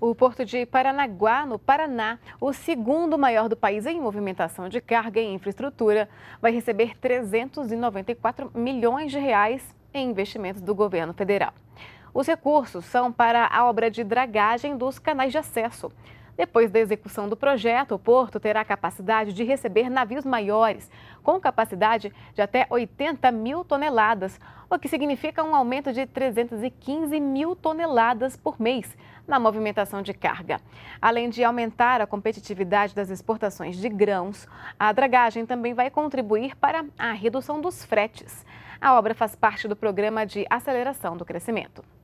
o porto de Paranaguá, no Paraná, o segundo maior do país em movimentação de carga e infraestrutura, vai receber 394 milhões de reais em investimentos do governo federal. Os recursos são para a obra de dragagem dos canais de acesso. Depois da execução do projeto, o porto terá capacidade de receber navios maiores, com capacidade de até 80 mil toneladas, o que significa um aumento de 315 mil toneladas por mês, na movimentação de carga. Além de aumentar a competitividade das exportações de grãos, a dragagem também vai contribuir para a redução dos fretes. A obra faz parte do programa de aceleração do crescimento.